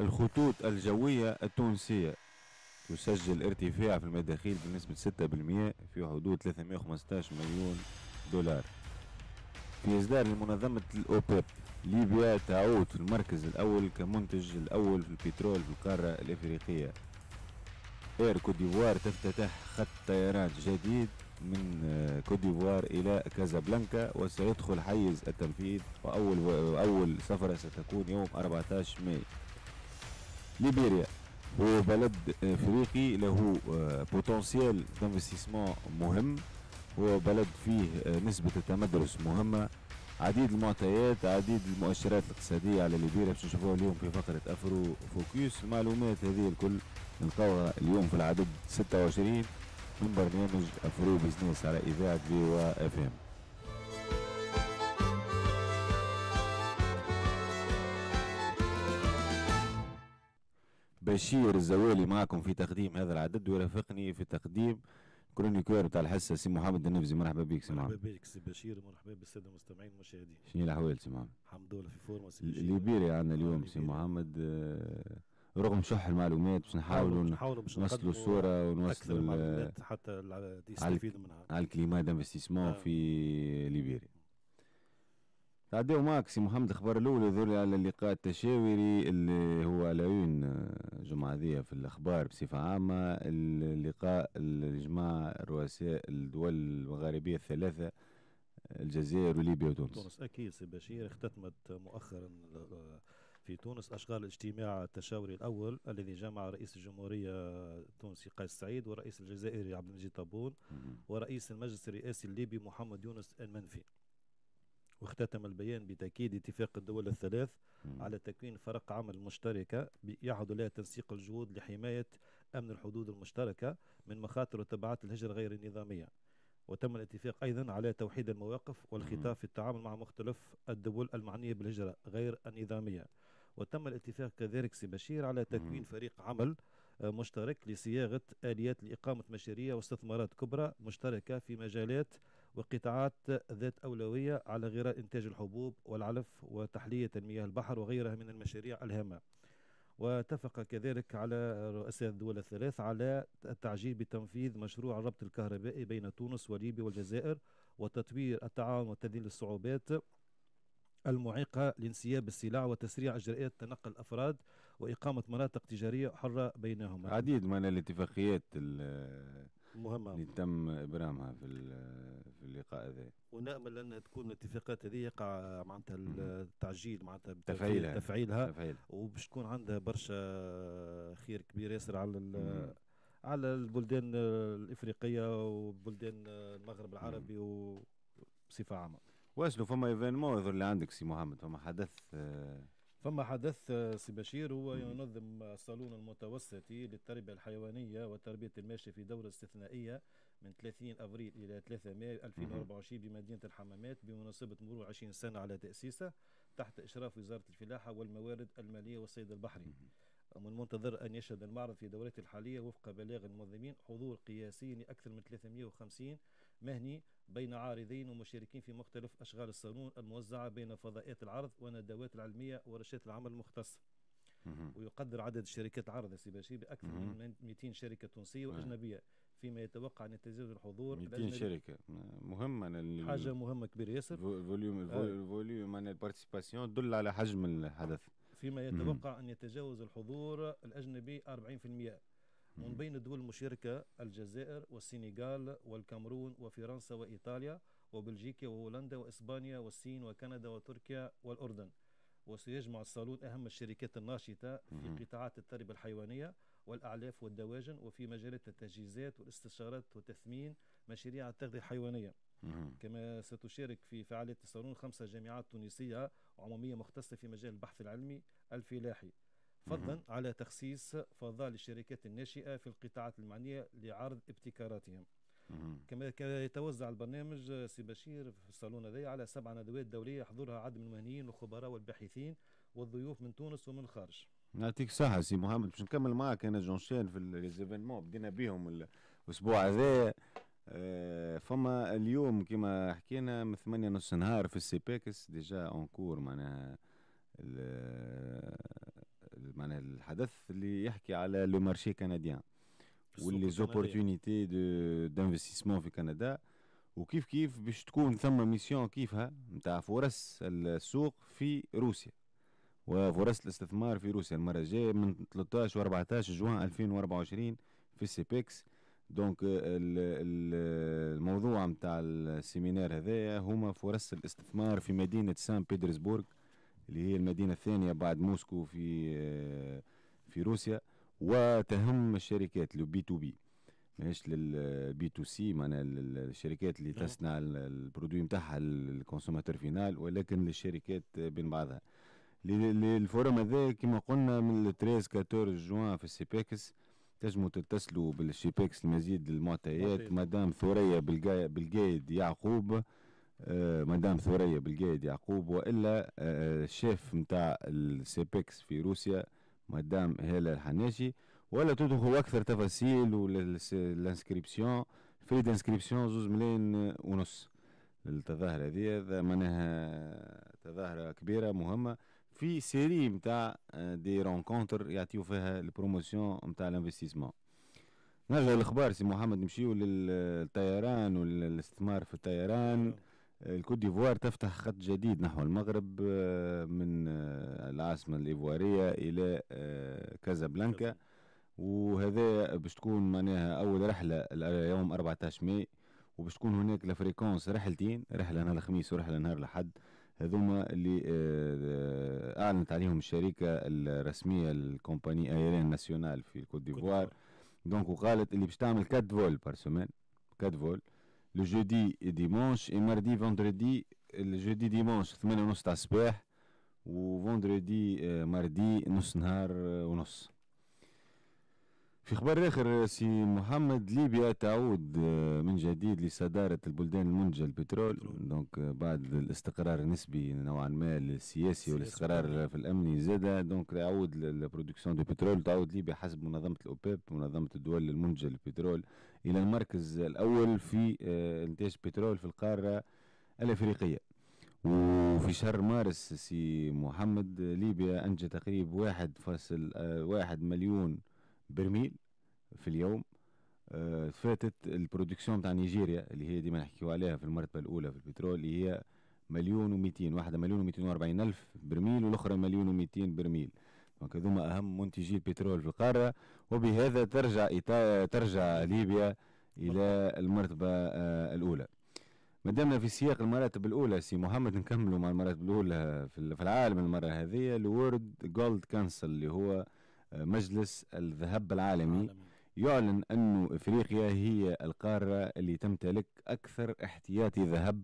الخطوط الجوية التونسية تسجل ارتفاع في المداخيل بنسبة 6% في حدود 315 مليون دولار في إصدار لمنظمة الأوبيب ليبيا تعود في المركز الأول كمنتج الأول في البترول في القارة الإفريقية إير كوديفوار تفتتح خط طيران جديد من آه، كوديفوار إلى كازابلانكا وسيدخل حيز التنفيذ وأول, وأول سفرة ستكون يوم 14 مايو ليبيريا هو بلد افريقي له بوتنسيال دانفستيسمون مهم هو بلد فيه نسبة التمدرس مهمة عديد المعطيات عديد المؤشرات الاقتصادية على ليبيريا باش نشوفوها اليوم في فقرة أفرو فوكيوس المعلومات هذه الكل نلقاوها اليوم في العدد 26 من برنامج أفرو بزنس على إذاعة فيوا اف ام بشير الزوالي معكم في تقديم هذا العدد ويرافقني في تقديم كرونيكور بتاع الحصه سي محمد النفزي مرحبا بك سي محمد مرحبا بك سي بشير مرحبا بالساده المستمعين والمشاهدين شنو الاحوال سي محمد؟ الحمد لله في فورمه سي بشير ليبيريا عندنا آه، اليوم سي محمد آه، رغم شح المعلومات باش نحاولوا نحاولوا باش نوصلوا الصوره ونوصلوا حتى يستفيدوا منها على الكليما دانفستيسمون آه. في ليبيريا تعديو ماكسي محمد الخبر الاول ذولي على اللقاء التشاوري اللي هو على عيون الجمعه آه، ذي في الاخبار بصفه عامه اللقاء الجماعة رؤساء الدول المغاربيه الثلاثه الجزائر وليبيا وتونس تونس اكيد سي بشير اختتمت مؤخرا آه، في تونس اشغال الاجتماع التشاوري الاول الذي جمع رئيس الجمهوريه التونسي قيس سعيد والرئيس الجزائري عبد المجيد طابون ورئيس المجلس الرئاسي الليبي محمد يونس المنفي واختتم البيان بتأكيد اتفاق الدول الثلاث على تكوين فرق عمل مشتركة يعد لها تنسيق الجهود لحماية أمن الحدود المشتركة من مخاطر وتبعات الهجرة غير النظامية وتم الاتفاق أيضا على توحيد المواقف والخطاب في التعامل مع مختلف الدول المعنية بالهجرة غير النظامية وتم الاتفاق كذلك سي بشير على تكوين فريق عمل آه، مشترك لصياغة آليات لإقامة مشاريع واستثمارات كبرى مشتركة في مجالات وقطاعات ذات أولوية على غرار إنتاج الحبوب والعلف وتحلية المياه البحر وغيرها من المشاريع الهامة واتفق كذلك على رؤساء الدول الثلاث على التعجيل بتنفيذ مشروع الربط الكهربائي بين تونس وليبيا والجزائر وتطوير التعاون وتذليل الصعوبات المعيقة لانسياب السلع وتسريع إجراءات تنقل الأفراد وإقامة مناطق تجارية حرة بينهما عديد من الاتفاقيات مهمة اللي تم إبرامها في في اللقاء هذا ونأمل أنها تكون الاتفاقات هذه يقع معناتها التعجيل معناتها تفعيلها تفعيلها تفعيل. وباش تكون عندها برشا خير كبير ياسر على على البلدان الإفريقية وبلدان المغرب العربي وبصفة عامة واسلو فما ايفينمون يظهر اللي عندك سي محمد فما حدث آه فما حدث آه، سي بشير هو ينظم الصالون المتوسطي للتربية الحيوانية وتربية الماشية في دورة استثنائية من 30 أبريل إلى 3 مايو 2024 بمدينة الحمامات بمناسبة مرور 20 سنة على تأسيسه تحت إشراف وزارة الفلاحة والموارد المالية والصيد البحري ومن المنتظر أن يشهد المعرض في دورته الحالية وفق بلاغ المنظمين حضور قياسي لأكثر من 350 مهني بين عارضين ومشاركين في مختلف أشغال الصالون الموزعة بين فضاءات العرض وندوات العلمية ورشات العمل المختصة ويقدر عدد الشركات العرض سي باشي باكثر من 200 شركه تونسيه واجنبيه فيما يتوقع ان يتجاوز الحضور 200 شركه مهمه حاجه مهمه كبيره ياسر فوليوم الفوليوم آه. البارتيسيباسيون تدل على حجم الحدث فيما يتوقع ان يتجاوز الحضور الاجنبي 40% ومن بين الدول المشاركة الجزائر والسنغال والكامرون وفرنسا وإيطاليا وبلجيكا وهولندا وإسبانيا والصين وكندا وتركيا والأردن وسيجمع الصالون أهم الشركات الناشطة في قطاعات التربية الحيوانية والأعلاف والدواجن وفي مجالات التجهيزات والاستشارات وتثمين مشاريع التغذية الحيوانية كما ستشارك في فعالية الصالون خمسة جامعات تونسية عمومية مختصة في مجال البحث العلمي الفلاحي فضلا على تخصيص فضاء للشركات الناشئة في القطاعات المعنية لعرض ابتكاراتهم كما يتوزع البرنامج سي بشير في الصالون هذايا على سبع ندوات دولية يحضرها عدد من المهنيين والخبراء والباحثين والضيوف من تونس ومن الخارج يعطيك الصحة سي محمد باش نكمل معك أنا جونشين في ليزيفينمون بدينا بهم الأسبوع هذايا آه، فما اليوم كما حكينا من ثمانية نص نهار في بيكس ديجا اونكور معناها معناها الحدث اللي يحكي على لو مارشي كنديان واللي زوبورتونيتي دانفستيسمون في كندا وكيف كيف باش تكون ثم ميسيون كيفها نتاع فرص السوق في روسيا وفرص الاستثمار في روسيا المره الجايه من 13 و 14 جوان 2024 في سيبكس دونك الموضوع نتاع السيمينار هذايا هما فرص الاستثمار في مدينه سان بيترسبورغ اللي هي المدينة الثانية بعد موسكو في في روسيا وتهم الشركات اللي بي تو بي ماهيش للبي تو سي معناها الشركات اللي نعم. تصنع البرودوي نتاعها للكونسوماتور فينال ولكن للشركات بين بعضها الفورم هذا كما قلنا من 13 14 جوان في السيباكس تنجموا تتصلوا بالشيباكس المزيد المعطيات مدام ثريا بالقايد يعقوب آه، مدام ثريا بالقايد يعقوب والا آه، آه، الشيف نتاع السيبكس في روسيا مدام هيلا الحناشي ولا تدخل اكثر تفاصيل والانسكريبسيون في الانسكريبسيون زوز ملايين ونص التظاهره هذه معناها تظاهره كبيره مهمه في سيري نتاع دي رونكونتر يعطيو فيها البروموسيون نتاع الانفستيسمون نرجع الاخبار سي محمد نمشيو للطيران والاستثمار في الطيران نعم. الكوت ديفوار تفتح خط جديد نحو المغرب آه، من آه، العاصمة الإيفوارية إلى آه، كازابلانكا وهذا باش تكون معناها أول رحلة يوم 14 ماي وباش تكون هناك لافريكونس رحلتين رحلة نهار الخميس ورحلة نهار الأحد هذوما اللي أعلنت عليهم الشركة الرسمية الكومباني ايرين ناسيونال في الكوت ديفوار دونك وقالت اللي باش تعمل كات فول بار سومان كات فول le jeudi et dimanche et mardi vendredi euh, le jeudi dimanche 8 le ou vendredi euh, mardi euh, nous mardi, في خبر آخر سي محمد ليبيا تعود آه، من جديد لصدارة البلدان المنتجة للبترول دونك آه، بعد الاستقرار النسبي نوعا ما السياسي والاستقرار في الأمني زاد دونك تعود للبرودكسيون دو بترول تعود ليبيا حسب منظمة الأوبيب منظمة الدول المنتجة للبترول إلى نعم. المركز الأول في آه، إنتاج بترول في القارة الأفريقية وفي شهر مارس سي محمد ليبيا انجز تقريب واحد فاصل واحد مليون برميل في اليوم آه، فاتت البرودكسيون تاع نيجيريا اللي هي ديما نحكيو عليها في المرتبه الاولى في البترول اللي هي مليون و200 واحده مليون و240 الف برميل والاخرى مليون و200 برميل دونك هذوما اهم منتجي البترول في القاره وبهذا ترجع إيطاليا ترجع ليبيا الى المرتبه آه، الاولى مادامنا في سياق المراتب الاولى سي محمد نكملوا مع المراتب الاولى في العالم المره هذه الورد جولد كانسل اللي هو مجلس الذهب العالمي يعلن أن إفريقيا هي القارة اللي تمتلك أكثر احتياطي ذهب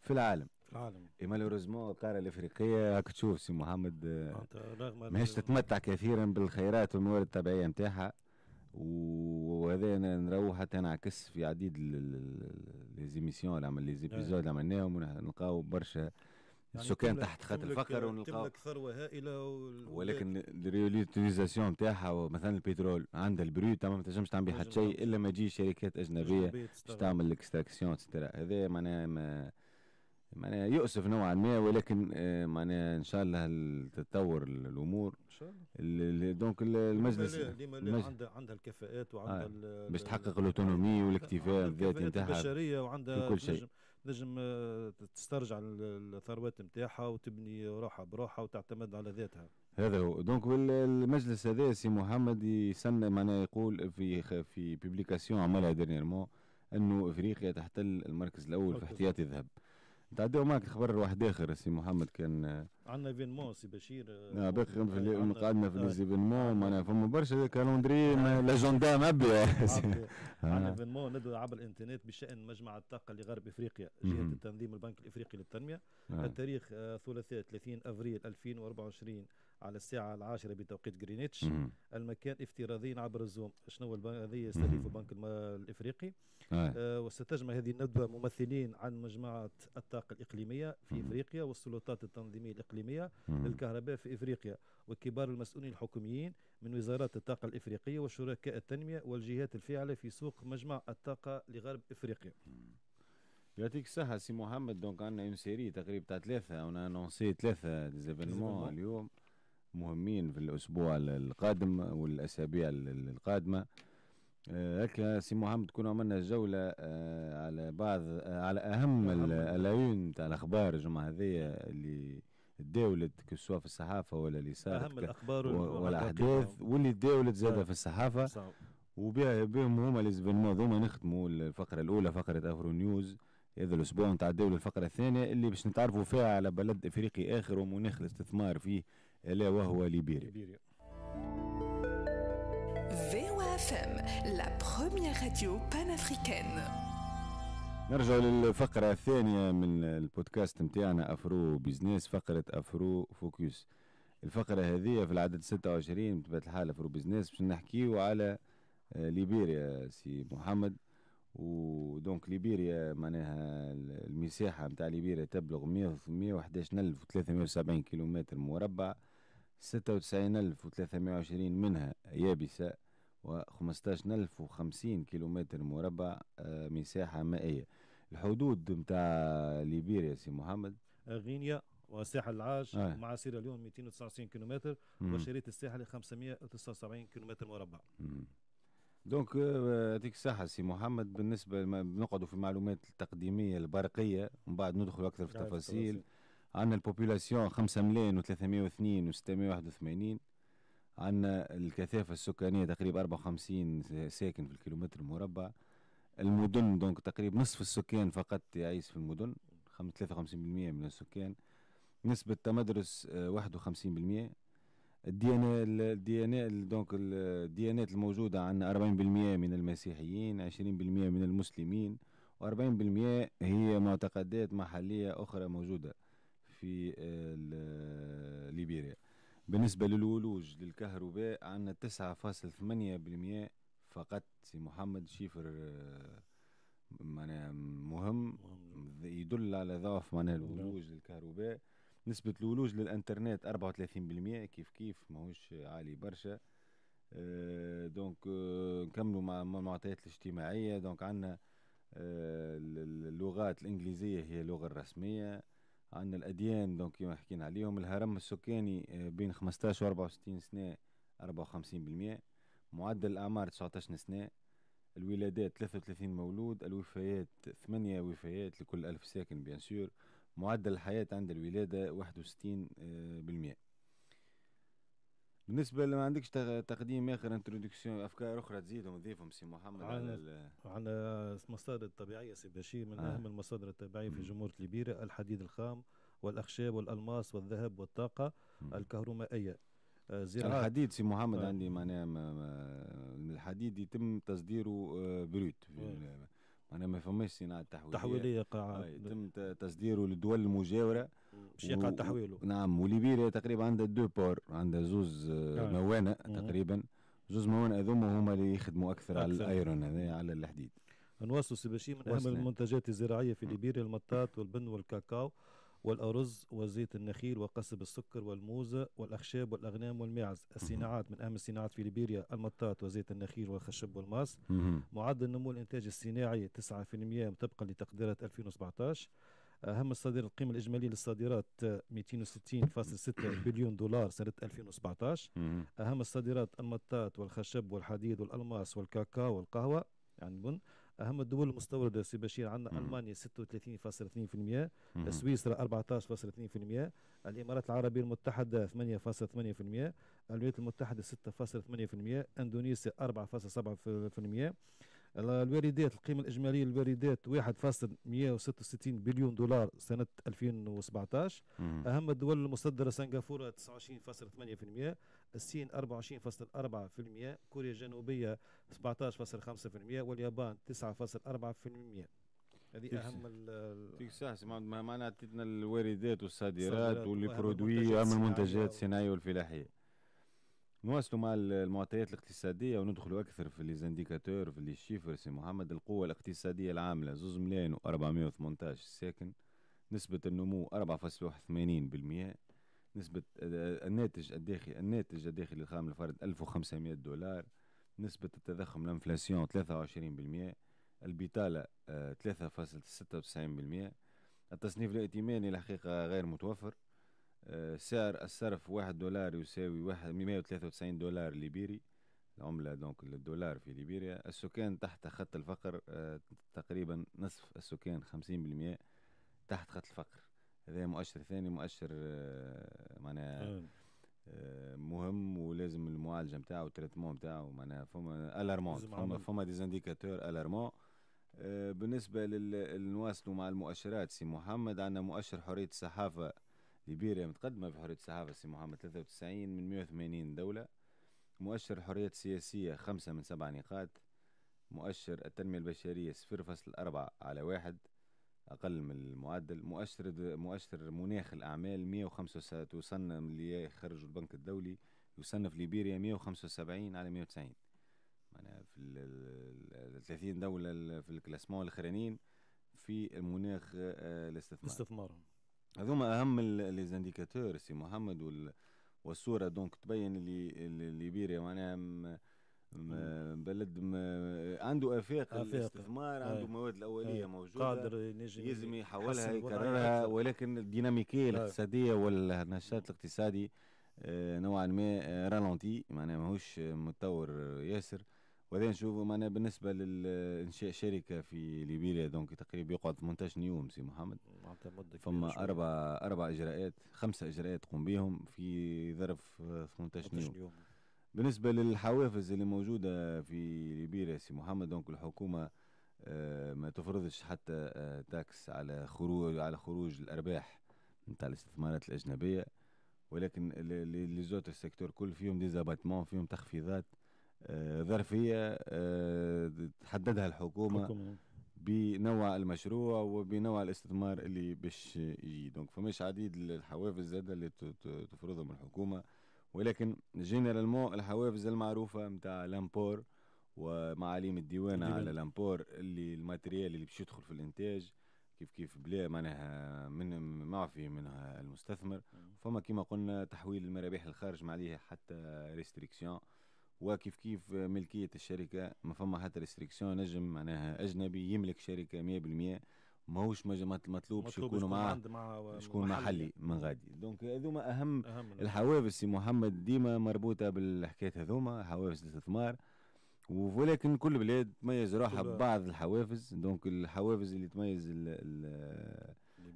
في العالم العالم اي القاره الافريقيه راك تشوف سي محمد ماهيش تتمتع كثيرا بالخيرات والموارد الطبيعيه نتاعها وهذا نروح حتى نعكس في عديد لي زيميسيون اللي عمل لي زيبيزود اللي عملناهم ونلقاو برشا يعني السكان تحت خط الفقر ونلقاو تملك ثروه هائله وال... ولكن الريوليتيزاسيون نتاعها مثلا البترول عندها البروت تمام ما تنجمش تعمل حتى شيء الا ما تجي شركات اجنبيه باش تعمل الاكستراكسيون اتسترا هذا معناها ما معناها يؤسف نوعا ما ولكن آه، معناها ان شاء الله تتطور الامور ان شاء الله دونك المجلس المجلس لا عندها عندها الكفاءات وعندها آه. باش تحقق الاوتونومي والاكتفاء الذاتي نتاعها البشريه وعندها كل شيء تنجم آه، تسترجع الثروات نتاعها وتبني روحها بروحها وتعتمد على ذاتها هذا هو دونك المجلس هذا سي محمد يسنى معناه يقول في في بيبليكاسيون عملها ديرنيرمون انه افريقيا تحتل المركز الاول في احتياطي الذهب تعداو معك خبر واحد اخر سي محمد كان آه، عندنا ايفينمون سي بشير نعم آه، باقي في قعدنا في ليزيفينمون معناها فما برشا كالوندري آه، ليجوندا مبي عندنا ايفينمون ندوي عبر الانترنت بشان مجمع الطاقه لغرب افريقيا جهه التنظيم البنك الافريقي للتنميه التاريخ ثلاثاء 30 افريل 2024 على الساعة العاشرة بتوقيت جرينيتش مم. المكان افتراضيا عبر الزوم شنو هذه يستهدف البنك الافريقي آه. آه وستجمع هذه الندوة ممثلين عن مجموعة الطاقة الإقليمية في مم. إفريقيا والسلطات التنظيمية الإقليمية مم. للكهرباء في إفريقيا وكبار المسؤولين الحكوميين من وزارات الطاقة الإفريقية وشركاء التنمية والجهات الفاعلة في سوق مجمع الطاقة لغرب إفريقيا مم. يعطيك الصحة سي محمد دونك عندنا اون سيري تقريبا تاع ثلاثة انا انونسي ثلاثة ديزيفينمون اليوم مهمين في الأسبوع القادم والأسابيع القادمة هكا آه، سي محمد كنا عملنا جولة آه، على بعض آه، على أهم العيون تاع الأخبار الجمعة هذه اللي تداولت كسوا في الصحافة ولا اللي صارت أهم الأخبار والأحداث واللي تداولت زادة في الصحافة صعب. وبها بهم هما نختموا الفقره الاولى فقره افرو نيوز هذا الاسبوع نتعداو للفقره الثانيه اللي باش نتعرفوا فيها على بلد افريقي اخر ومناخ الاستثمار فيه ألا وهو ليبيريا, ام لا la راديو بان افريكان نرجع للفقرة الثانية من البودكاست نتاعنا أفرو بيزنس فقرة أفرو فوكس الفقرة هذه في العدد 26 بطبيعة الحال أفرو بيزنس باش نحكيو على آه، ليبيريا سي محمد ودونك ليبيريا معناها المساحة نتاع ليبيريا تبلغ 111370 كيلومتر مربع 96320 منها يابسة و 15050 كيلومتر مربع آه، مساحة مائية الحدود نتاع ليبيريا سي محمد غينيا وساحل العاج آه. مع سيراليون 299 كيلومتر وشريط الساحل 579 كيلومتر مربع دونك يعطيك آه، الصحه سي محمد بالنسبه نقعدوا في المعلومات التقديميه البرقيه ومن بعد ندخل اكثر في التفاصيل عندنا البوبولاسيون 5 ملايين و302 و681 عندنا الكثافة السكانية تقريبا 54 ساكن في الكيلومتر المربع المدن دونك تقريبا نصف السكان فقط يعيش في المدن 53% من السكان نسبة تمدرس 51% الدي ان دونك الديانات الموجودة عندنا 40% من المسيحيين 20% من المسلمين و40% هي معتقدات محلية أخرى موجودة في آه، آه، ليبيريا بالنسبة للولوج للكهرباء عندنا تسعة فاصل ثمانية بالمية فقط سي محمد شيفر آه، معناها مهم يدل على ضعف معناها الولوج نعم. للكهرباء نسبة الولوج للانترنت 34% كيف كيف ماهوش عالي برشا دونك نكملوا مع المعطيات الاجتماعية دونك عندنا اللغات الانجليزية هي اللغة الرسمية عندنا الاديان دونك كيما حكينا عليهم الهرم السكاني آه، بين 15 و 64 سنه 54% معدل الاعمار 19 سنه الولادات 33 مولود الوفيات 8 وفيات لكل ألف ساكن بيان سور معدل الحياة عند الولادة 61% بالنسبه لما عندكش تقديم اخر انتروداكسيون افكار اخرى تزيدهم تضيفهم سي محمد على على المصادر الطبيعيه سي بشير من آه. اهم المصادر الطبيعيه في جمهوريه ليبيريا الحديد الخام والاخشاب والالماس والذهب والطاقه م. الكهرومائيه آه، زراعة الحديد سي محمد آه. عندي معناها الحديد يتم تصديره بروت آه، آه. معناها ما فماش صناعه تحويليه تحويليه قاعة يتم تصديره للدول المجاوره باش يقع تحويله نعم وليبيريا تقريبا عندها دو بور عندها زوز آه، نعم. موانئ تقريبا زوز موانئ هذوما هما اللي يخدموا اكثر, أكثر. على الايرون هذا على الحديد نواصلوا سي من اهم المنتجات الزراعيه في ليبيريا المطاط والبن والكاكاو والأرز وزيت النخيل وقصب السكر والموزة والأخشاب والأغنام والماعز الصناعات من أهم الصناعات في ليبيريا المطاط وزيت النخيل والخشب والماس معدل نمو الإنتاج الصناعي 9% طبقا لتقديرات 2017 أهم الصادر القيمة الإجمالية للصادرات 260.6 آه، بليون دولار سنة 2017 أهم الصادرات المطاط والخشب والحديد والألماس والكاكاو والقهوة يعني بن اهم الدول المستورده سي بشير عندنا المانيا 36.2% سويسرا 14.2% الامارات العربيه المتحده 8.8% الولايات المتحده 6.8% اندونيسيا 4.7% الواردات القيمة الإجمالية للواردات 1.166 بليون دولار سنة 2017 مم. أهم الدول المصدرة سنغافورة 29.8% الصين 24.4% كوريا الجنوبية 17.5% واليابان 9.4% هذه اهم فيك صح معناها تدنا الواردات والصادرات والبرودوي اهم المنتجات الصناعيه والفلاحيه نواصلوا مع المعطيات الاقتصادية وندخلوا أكثر في ليزانديكاتور في لي سي محمد القوة الاقتصادية العاملة زوز ملايين وأربعمية وثمنتاش ساكن نسبة النمو أربعة فاصلة واحد وثمانين بالمئة نسبة الناتج الداخلي الناتج الداخلي الخام للفرد ألف وخمسمائة دولار نسبة التضخم الانفلاسيون ثلاثة وعشرين بالمئة البطالة آه، ثلاثة فاصلة ستة وتسعين بالمئة التصنيف الائتماني الحقيقة غير متوفر سعر الصرف واحد دولار يساوي واحد 193 دولار ليبيري العملة دونك الدولار في ليبيريا السكان تحت خط الفقر آه، تقريبا نصف السكان 50% تحت خط الفقر هذا مؤشر ثاني مؤشر آه، معناها آه. مهم ولازم المعالجه نتاعو والتريتمون نتاعو معناها فما الارمون فما فما ديزانديكاتور الارمون بالنسبه لل... نواصلوا مع المؤشرات سي محمد عندنا مؤشر حريه الصحافه ليبيريا متقدمة في حرية الصحافة سي محمد 93 من 180 دولة مؤشر الحريات السياسية خمسة من سبع نقاط مؤشر التنمية البشرية صفر فصل أربعة على واحد أقل من المعدل مؤشر مؤشر مناخ الأعمال 105 توصلنا من اللي يخرج البنك الدولي يصنف ليبيريا 175 على 190 معناها في ال 30 دولة في الكلاسمون الأخرانيين في المناخ آه، الاستثمار استثمارهم هذوما اهم لي زانديكاتور سي محمد وال والصوره دونك تبين اللي ليبيريا معناها بلد عنده افاق الاستثمار عنده مواد الاوليه هي. موجوده قادر يلزم يحولها يكررها ولكن الديناميكيه الاقتصاديه والنشاط الاقتصادي آه، نوعا ما رالونتي آه، معناها ماهوش متطور آه، ياسر وبعدين شوفوا معنا بالنسبه لانشاء شركه في ليبيريا دونك تقريبا يقعد 18 يوم سي محمد فما اربع اربع اجراءات خمسه اجراءات تقوم بهم في ظرف 18 يوم, يوم. بالنسبه للحوافز اللي موجوده في ليبيريا سي محمد دونك الحكومه آه، ما تفرضش حتى تاكس آه، على خروج على خروج الارباح نتاع الاستثمارات الاجنبيه ولكن لي زوتر سيكتور كل فيهم ديزاباتمون فيهم تخفيضات آه، ظرفيه آه، تحددها الحكومه حكومة. بنوع المشروع وبنوع الاستثمار اللي باش يجي دونك فماش عديد الحوافز زاده اللي تفرضهم الحكومه ولكن جينيرالمون الحوافز المعروفه نتاع لامبور ومعاليم الديوان على لامبور اللي الماتريال اللي باش يدخل في الانتاج كيف كيف بلا معناها من معفي منها المستثمر فما كما قلنا تحويل المرابح للخارج ما عليه حتى ريستريكسيون وكيف كيف ملكيه الشركه ما فما حتى ريستريكسيون نجم معناها اجنبي يملك شركه 100% ماهوش مطلوب باش مع شكون محلي من غادي دونك هذوما اهم, أهم الحوافز سي محمد ديما مربوطه بالحكاية هذوما حوافز الاستثمار ولكن كل بلاد تميز روحها ببعض الحوافز دونك الحوافز اللي تميز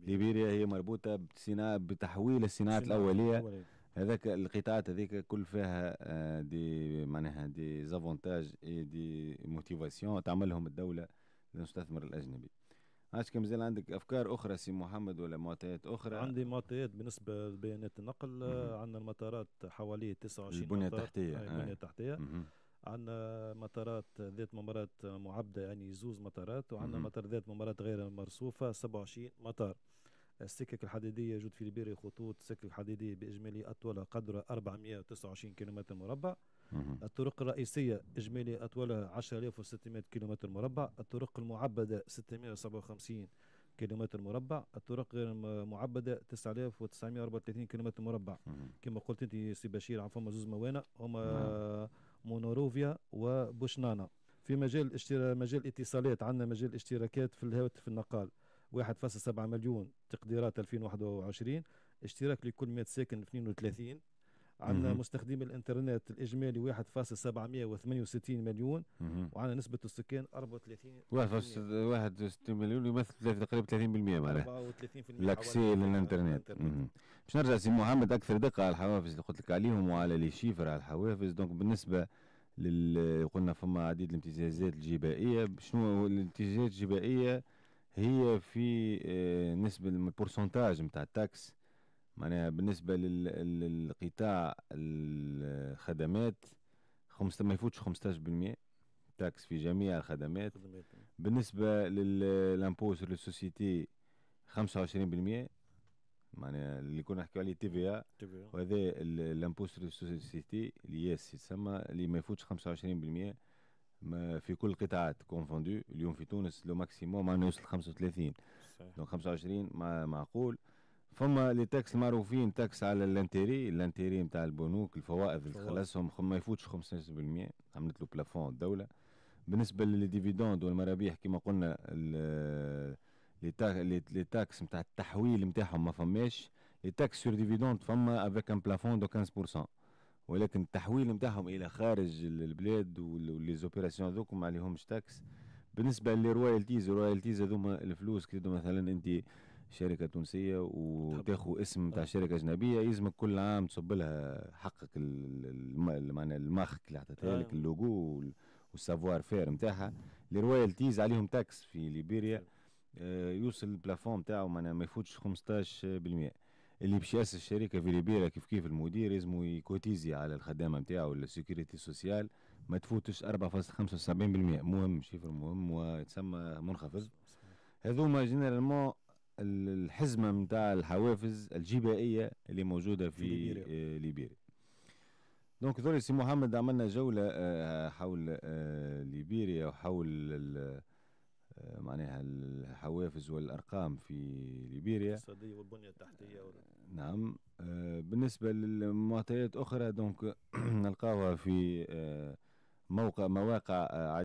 ليبيريا هي مربوطه بصناعه بتحويل الصناعات الاوليه هذاك القطاعات هذيك كل فيها آه، دي معناها دي زافونتاج اي دي موتيفاسيون تعملهم الدوله للمستثمر الاجنبي عادش كم زال عندك افكار اخرى سي محمد ولا معطيات اخرى عندي معطيات بالنسبه لبيانات النقل عندنا المطارات حوالي 29 البنيه التحتيه البنيه آه. التحتيه عندنا مطارات ذات ممرات معبده يعني زوز مطارات وعندنا مطار ذات ممرات غير مرصوفه 27 مطار السكك الحديديه يوجد في ليبيريا خطوط سكك حديديه باجمالي اطولها قدرها 429 كيلومتر مربع الطرق الرئيسية إجمالي أطولها 10600 كيلومتر مربع الطرق المعبدة 657 كيلومتر مربع الطرق غير المعبدة 9934 كيلومتر مربع كما قلت أنت سي بشير عن فما زوز موانا هما نعم. مونوروفيا وبوشنانا في مجال اشترا مجال اتصالات عندنا مجال اشتراكات في الهاتف النقال 1.7 مليون تقديرات 2021 اشتراك لكل 100 ساكن 32 عندنا مستخدمي الانترنت الاجمالي 1.768 مليون وعندنا نسبه السكان 34 61 مليون يمثل تقريبا 30% معناها 34% لاكسي للانترنت باش نرجع سي محمد اكثر دقه على الحوافز اللي قلت لك عليهم وعلى لي شيفر على الحوافز دونك بالنسبه لل قلنا فما عديد الامتيازات الجبائيه شنو الامتيازات الجبائيه هي في آه، نسبة البورسنتاج متاع التاكس معناها بالنسبة للقطاع الخدمات خمسة ما يفوتش بالمية تاكس في جميع الخدمات نعم. بالنسبة للسوسيتي خمسة وعشرين بالمية معناها اللي كنا نحكيو عليه تي في وهذا الامبوس للسوسيتي اللي يس يتسمى اللي ما يفوتش خمسة وعشرين بالمية في كل القطاعات كونفوندو اليوم في تونس لو ماكسيموم ما يوصل 35 دونك 25 ما معقول فما لي تاكس معروفين تاكس على الانتيري الانتيري نتاع البنوك الفوائد اللي تخلصهم ما يفوتش 15% عملت له بلافون الدوله بالنسبه للديفيدوند والمرابيح كما قلنا لي لي تاكس نتاع التحويل نتاعهم ما فماش لي تاكس سور ديفيدوند فما افيك ان بلافون دو 15% ولكن التحويل نتاعهم الى خارج البلاد واللي زوبيراسيون ذوك ما عليهمش تاكس بالنسبه للرويالتيز الرويالتيز هذوما الفلوس كي مثلا انت شركه تونسيه وتاخو اسم تاع آه. شركه اجنبيه يلزمك كل عام تصب لها حقك معناها الماخك اللي عطيتها آه. لك اللوجو والسافوار فير نتاعها الرويالتيز عليهم تاكس في ليبيريا آه، يوصل البلافون نتاعو معناها ما يفوتش 15% اللي باش ياسس الشركه في ليبيريا كيف كيف المدير اسمه يكوتيزي على الخدامه نتاعو السيكوريتي سوسيال ما تفوتش 4.75% مهم شيفر مهم ويتسمى منخفض هذوما جينيرالمون الحزمه نتاع الحوافز الجبائيه اللي موجوده في ليبيريا, ليبيريا. آه، دونك ذولي سي محمد عملنا جولة آه، حول آه، ليبيريا وحول معناها الحوافز والأرقام في ليبيريا الاقتصادية والبنية التحتية نعم آه، بالنسبة للمعطيات أخرى دونك نلقاوها في آه، موقع مواقع آه،